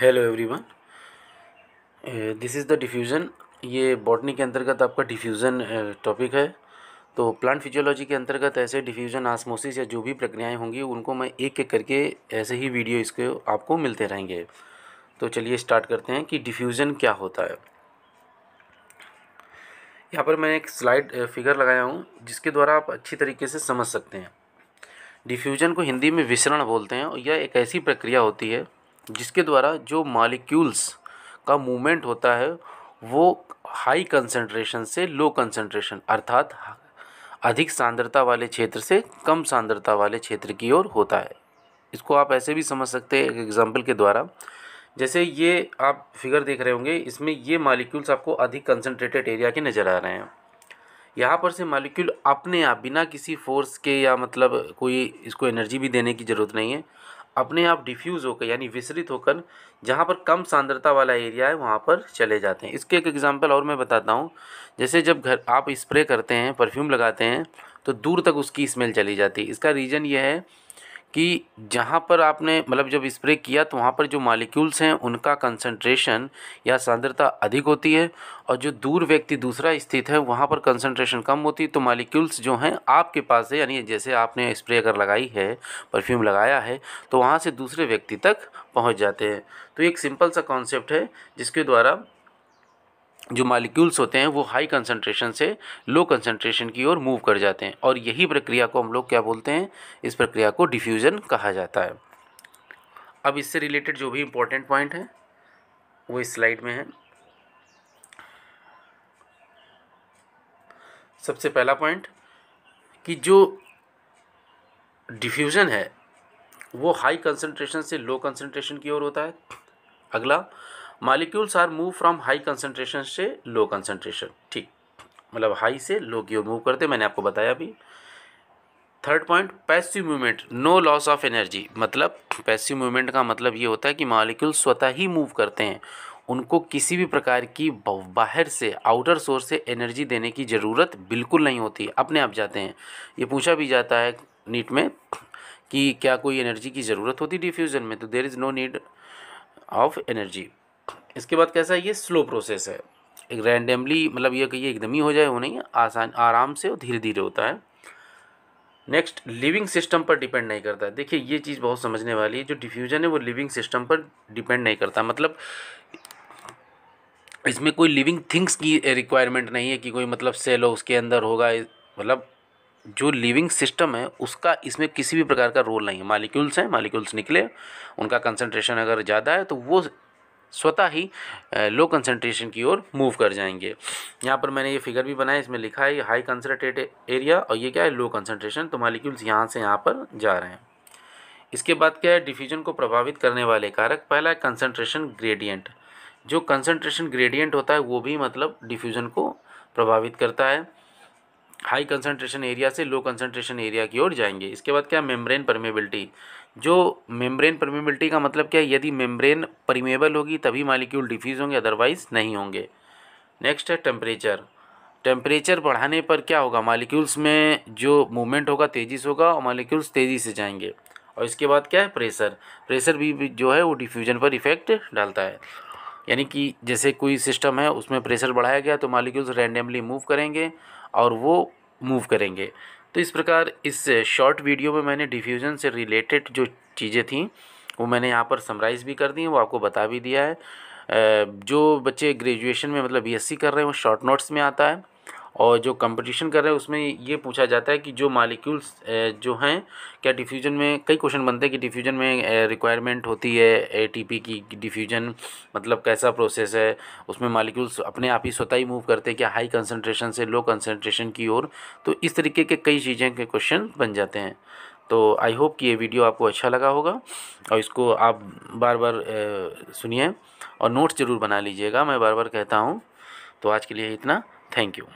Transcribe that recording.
hello everyone this is the diffusion ये botany के अंतर्गत आपका डिफ्यूज़न टॉपिक uh, है तो प्लांट फिजियोलॉजी के अंतर्गत ऐसे डिफ्यूज़न आसमोसिस या जो भी प्रक्रियाएं होंगी उनको मैं एक एक करके ऐसे ही वीडियो इसके आपको मिलते रहेंगे तो चलिए स्टार्ट करते हैं कि डिफ्यूज़न क्या होता है यहाँ पर मैंने एक स्लाइड फिगर uh, लगाया हूँ जिसके द्वारा आप अच्छी तरीके से समझ सकते हैं डिफ्यूज़न को हिंदी में विसरण बोलते हैं और यह एक ऐसी प्रक्रिया होती है जिसके द्वारा जो मालिक्यूल्स का मूवमेंट होता है वो हाई कंसंट्रेशन से लो कंसंट्रेशन अर्थात अधिक सांद्रता वाले क्षेत्र से कम सांद्रता वाले क्षेत्र की ओर होता है इसको आप ऐसे भी समझ सकते हैं एक एग्जाम्पल के द्वारा जैसे ये आप फिगर देख रहे होंगे इसमें ये मालिक्यूल्स आपको अधिक कंसनट्रेटेड एरिया के नज़र आ रहे हैं यहाँ पर से मालिक्यूल अपने आप बिना किसी फोर्स के या मतलब कोई इसको एनर्जी भी देने की ज़रूरत नहीं है अपने आप डिफ्यूज़ होकर यानी विसरित होकर जहाँ पर कम सांद्रता वाला एरिया है वहाँ पर चले जाते हैं इसके एक एग्ज़ाम्पल और मैं बताता हूँ जैसे जब घर आप स्प्रे करते हैं परफ्यूम लगाते हैं तो दूर तक उसकी स्मेल चली जाती है इसका रीज़न यह है कि जहाँ पर आपने मतलब जब स्प्रे किया तो वहाँ पर जो मालिक्यूल्स हैं उनका कंसंट्रेशन या सांद्रता अधिक होती है और जो दूर व्यक्ति दूसरा स्थित है वहाँ पर कंसंट्रेशन कम होती है तो मालिक्यूल्स जो हैं आपके पास है यानी जैसे आपने स्प्रे अगर लगाई है परफ्यूम लगाया है तो वहाँ से दूसरे व्यक्ति तक पहुँच जाते हैं तो एक सिंपल सा कॉन्सेप्ट है जिसके द्वारा जो मालिक्यूल्स होते हैं वो हाई कंसनट्रेशन से लो कंसनट्रेशन की ओर मूव कर जाते हैं और यही प्रक्रिया को हम लोग क्या बोलते हैं इस प्रक्रिया को डिफ्यूज़न कहा जाता है अब इससे रिलेटेड जो भी इम्पोर्टेंट पॉइंट हैं वो इस स्लाइड में है सबसे पहला पॉइंट कि जो डिफ्यूज़न है वो हाई कंसनट्रेशन से लो कंसनट्रेशन की ओर होता है अगला molecules are move from high concentration से लो कंसनट्रेशन ठीक मतलब हाई से लो की ओर मूव करते मैंने आपको बताया अभी third point passive movement no loss of energy मतलब पैसिव मूवमेंट का मतलब ये होता है कि मालिक्यूल स्वतः ही मूव करते हैं उनको किसी भी प्रकार की बाहर से आउटर सोर्स से एनर्जी देने की ज़रूरत बिल्कुल नहीं होती अपने आप जाते हैं ये पूछा भी जाता है नीट में कि क्या कोई एनर्जी की ज़रूरत होती डिफ्यूज़न में तो there is no need of energy इसके बाद कैसा है ये स्लो प्रोसेस है एक रैंडमली मतलब ये कहिए एकदम ही हो जाए वो नहीं आसान आराम से और धीरे धीरे होता है नेक्स्ट लिविंग सिस्टम पर डिपेंड नहीं करता देखिए ये चीज़ बहुत समझने वाली है जो डिफ्यूजन है वो लिविंग सिस्टम पर डिपेंड नहीं करता मतलब इसमें कोई लिविंग थिंग्स की रिक्वायरमेंट नहीं है कि कोई मतलब सेल हो उसके अंदर होगा मतलब जो लिविंग सिस्टम है उसका इसमें किसी भी प्रकार का रोल नहीं है मालिक्यूल्स हैं मालिक्यूल्स निकले उनका कंसनट्रेशन अगर ज़्यादा है तो वो स्वतः ही लो कंसनट्रेशन की ओर मूव कर जाएंगे यहाँ पर मैंने ये फिगर भी बनाया इसमें लिखा है हाई कंसनट्रेट एरिया और ये क्या है लो कंसनट्रेशन तो मालिक्यूल्स यहाँ से यहाँ पर जा रहे हैं इसके बाद क्या है डिफ्यूजन को प्रभावित करने वाले कारक पहला है कंसनट्रेशन ग्रेडियंट जो कंसनट्रेशन ग्रेडियंट होता है वो भी मतलब डिफ्यूजन को प्रभावित करता है हाई कंसनट्रेशन एरिया से लो कंसनट्रेशन एरिया की ओर जाएंगे इसके बाद क्या मेम्ब्रेन परमेबिलिटी जो मेम्ब्रेन परमेबिलिटी का मतलब क्या है यदि मेम्ब्रेन परमेबल होगी तभी मालिक्यूल डिफ्यूज़ होंगे अदरवाइज़ नहीं होंगे नेक्स्ट है टेम्परेचर टेम्परेचर बढ़ाने पर क्या होगा मालिक्यूल्स में जो मूवमेंट होगा तेज़ी से होगा और मालिक्यूल्स तेज़ी से जाएंगे और इसके बाद क्या है प्रेशर प्रेशर भी जो है वो डिफ्यूजन पर इफ़ेक्ट डालता है यानी कि जैसे कोई सिस्टम है उसमें प्रेशर बढ़ाया गया तो मालिक्यूल्स रैंडमली मूव करेंगे और वो मूव करेंगे तो इस प्रकार इस शॉर्ट वीडियो में मैंने डिफ्यूज़न से रिलेटेड जो चीज़ें थी वो मैंने यहाँ पर समराइज़ भी कर दी है वो आपको बता भी दिया है जो बच्चे ग्रेजुएशन में मतलब बीएससी कर रहे हैं वो शॉर्ट नोट्स में आता है और जो कंपटीशन कर रहे हैं उसमें ये पूछा जाता है कि जो मालिक्यूल्स जो हैं क्या डिफ्यूजन में कई क्वेश्चन बनते हैं कि डिफ्यूजन में रिक्वायरमेंट होती है एटीपी की डिफ्यूजन मतलब कैसा प्रोसेस है उसमें मालिक्यूल्स अपने आप ही स्वतः ही मूव करते हैं क्या हाई कंसनट्रेशन से लो कंसनट्रेशन की ओर तो इस तरीके के कई चीज़ें के क्वेश्चन बन जाते हैं तो आई होप कि ये वीडियो आपको अच्छा लगा होगा और इसको आप बार बार सुनिए और नोट्स ज़रूर बना लीजिएगा मैं बार बार कहता हूँ तो आज के लिए इतना थैंक यू